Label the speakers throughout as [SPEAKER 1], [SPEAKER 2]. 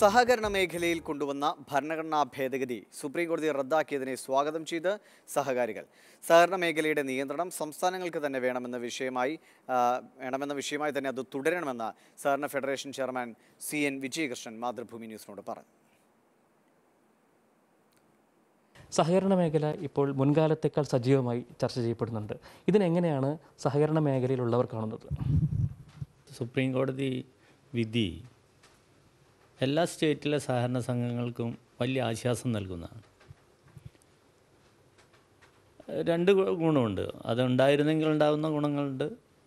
[SPEAKER 1] സഹകരണ മേഖലയിൽ കൊണ്ടുവന്ന ഭരണഘടനാ ഭേദഗതി സുപ്രീംകോടതി റദ്ദാക്കിയതിനെ സ്വാഗതം ചെയ്ത് സഹകാരികൾ സഹകരണ മേഖലയുടെ നിയന്ത്രണം സംസ്ഥാനങ്ങൾക്ക് തന്നെ വേണമെന്ന വിഷയമായി വേണമെന്ന വിഷയമായി തന്നെ അത് തുടരണമെന്ന് സഹകരണ federation chairman C N Vijayakrishnan Mathrubhumi ന്യൂസിനോട് പറഞ്ഞു സഹകരണ മേഖല ഇപ്പോൾ മുൻകാലത്തേക്കാൾ സജീവമായി ചർച്ച ചെയ്യപ്പെടുന്നുണ്ട് ഇതിനെങ്ങനെയാണ് സഹകരണ മേഖലയിലുള്ളവർ
[SPEAKER 2] കാണുന്നത് സുപ്രീം കോടതി വിധി എല്ലാ സ്റ്റേറ്റിലെ സഹകരണ സംഘങ്ങൾക്കും വലിയ ആശ്വാസം നൽകുന്നതാണ് രണ്ട് ഗുണമുണ്ട് അതുണ്ടായിരുന്നെങ്കിൽ ഉണ്ടാകുന്ന ഗുണങ്ങളുണ്ട്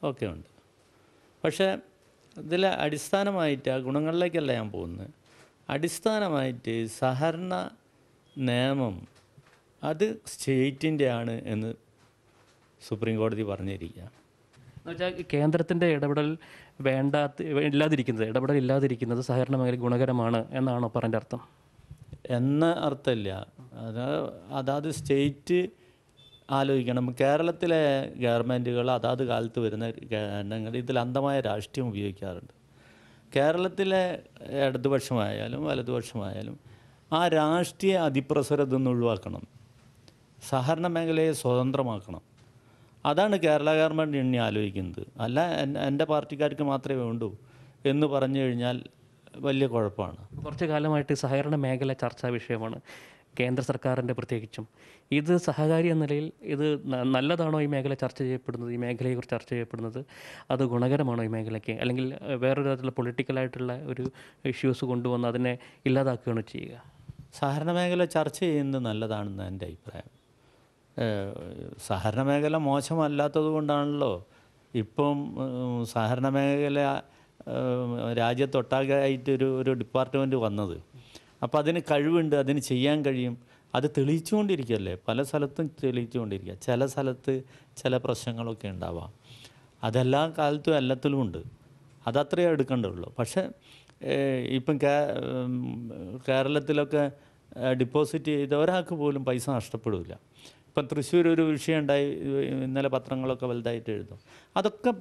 [SPEAKER 2] ഒക്കെ ഉണ്ട് പക്ഷേ ഇതിൽ അടിസ്ഥാനമായിട്ട് ആ ഗുണങ്ങളിലേക്കല്ല ഞാൻ പോകുന്നത് അടിസ്ഥാനമായിട്ട് സഹകരണ നിയമം അത് സ്റ്റേറ്റിൻ്റെ ആണ് എന്ന് സുപ്രീം കോടതി പറഞ്ഞിരിക്കുകയാണ്
[SPEAKER 1] എന്ന് വെച്ചാൽ കേന്ദ്രത്തിൻ്റെ ഇടപെടൽ വേണ്ടാത്ത ഇല്ലാതിരിക്കുന്നത് ഇടപെടൽ ഇല്ലാതിരിക്കുന്നത് സഹകരണ മേഖല ഗുണകരമാണ്
[SPEAKER 2] എന്നാണോ പറഞ്ഞ അർത്ഥം എന്ന അർത്ഥമില്ല അത് അതാത് സ്റ്റേറ്റ് ആലോചിക്കണം കേരളത്തിലെ ഗവൺമെൻറ്റുകൾ അതാത് കാലത്ത് വരുന്ന എണ്ണങ്ങൾ ഇതിൽ അന്ധമായ രാഷ്ട്രീയം ഉപയോഗിക്കാറുണ്ട് കേരളത്തിലെ ഇടതുപക്ഷമായാലും വലതുപക്ഷമായാലും ആ രാഷ്ട്രീയ അതിപ്രസരത ഒഴിവാക്കണം സഹകരണ മേഖലയെ സ്വതന്ത്രമാക്കണം അതാണ് കേരള ഗവൺമെൻറ് ഇനി ആലോചിക്കുന്നത് അല്ല എൻ്റെ പാർട്ടിക്കാർക്ക് മാത്രമേ വേണ്ടൂ എന്ന് പറഞ്ഞു കഴിഞ്ഞാൽ വലിയ കുഴപ്പമാണ്
[SPEAKER 1] കുറച്ചു കാലമായിട്ട് സഹകരണ മേഖല ചർച്ചാ വിഷയമാണ് കേന്ദ്ര സർക്കാരിൻ്റെ പ്രത്യേകിച്ചും ഇത് സഹകാരി എന്ന നിലയിൽ ഇത് നല്ലതാണോ ഈ മേഖല ചർച്ച ചെയ്യപ്പെടുന്നത് ഈ മേഖലയെക്കുറിച്ച് ചർച്ച ചെയ്യപ്പെടുന്നത് അത് ഗുണകരമാണോ ഈ മേഖലയ്ക്ക് അല്ലെങ്കിൽ വേറൊരു തരത്തിലുള്ള പൊളിറ്റിക്കലായിട്ടുള്ള ഒരു ഇഷ്യൂസ് കൊണ്ടുവന്ന്
[SPEAKER 2] അതിനെ ഇല്ലാതാക്കുകയാണ് ചെയ്യുക സഹകരണ മേഖല ചർച്ച ചെയ്യുന്നത് നല്ലതാണെന്ന് എൻ്റെ അഭിപ്രായം സഹകരണ മേഖല മോശമല്ലാത്തത് കൊണ്ടാണല്ലോ ഇപ്പം സഹകരണ മേഖല രാജ്യത്തൊട്ടാകെ ആയിട്ടൊരു ഒരു ഡിപ്പാർട്ട്മെൻറ്റ് വന്നത് അപ്പോൾ അതിന് കഴിവുണ്ട് അതിന് ചെയ്യാൻ കഴിയും അത് തെളിയിച്ചുകൊണ്ടിരിക്കുകയല്ലേ പല സ്ഥലത്തും തെളിയിച്ചുകൊണ്ടിരിക്കുക ചില സ്ഥലത്ത് ചില പ്രശ്നങ്ങളൊക്കെ ഉണ്ടാവാം അതെല്ലാ കാലത്തും എല്ലാത്തിലും ഉണ്ട് അതത്രയേ എടുക്കേണ്ടതുള്ളൂ പക്ഷേ ഇപ്പം കേരളത്തിലൊക്കെ ഡിപ്പോസിറ്റ് ചെയ്ത ഒരാൾക്ക് പോലും പൈസ നഷ്ടപ്പെടില്ല ഇപ്പം തൃശ്ശൂർ ഒരു വിഷയം ഉണ്ടായി ഇന്നലെ പത്രങ്ങളൊക്കെ വലുതായിട്ട് എഴുതും അതൊക്കെ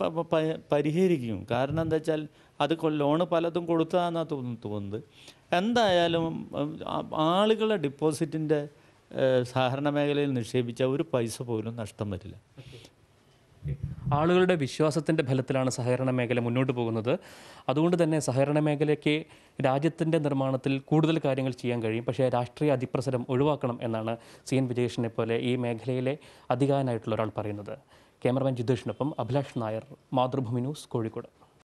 [SPEAKER 2] പരിഹരിക്കും കാരണം എന്താ വെച്ചാൽ അത് ലോണ് പലതും കൊടുത്താന്നാ തോന്നുന്നു തോന്നുന്നത് എന്തായാലും ആളുകളെ ഡിപ്പോസിറ്റിൻ്റെ സഹകരണ മേഖലയിൽ നിക്ഷേപിച്ച ഒരു പൈസ പോലും നഷ്ടം വരില്ല ആളുകളുടെ
[SPEAKER 1] വിശ്വാസത്തിൻ്റെ ഫലത്തിലാണ് സഹകരണ മേഖല മുന്നോട്ട് പോകുന്നത് അതുകൊണ്ട് തന്നെ സഹകരണ മേഖലയ്ക്ക് രാജ്യത്തിൻ്റെ നിർമ്മാണത്തിൽ കൂടുതൽ കാര്യങ്ങൾ ചെയ്യാൻ കഴിയും പക്ഷേ രാഷ്ട്രീയ അതിപ്രസരം ഒഴിവാക്കണം എന്നാണ് സി എൻ വിജയകൃഷ്ണനെ പോലെ ഈ മേഖലയിലെ അധികാരനായിട്ടുള്ള ഒരാൾ പറയുന്നത് ക്യാമറമാൻ ജിതേഷിനൊപ്പം അഭിലാഷ് നായർ മാതൃഭൂമി ന്യൂസ് കോഴിക്കോട്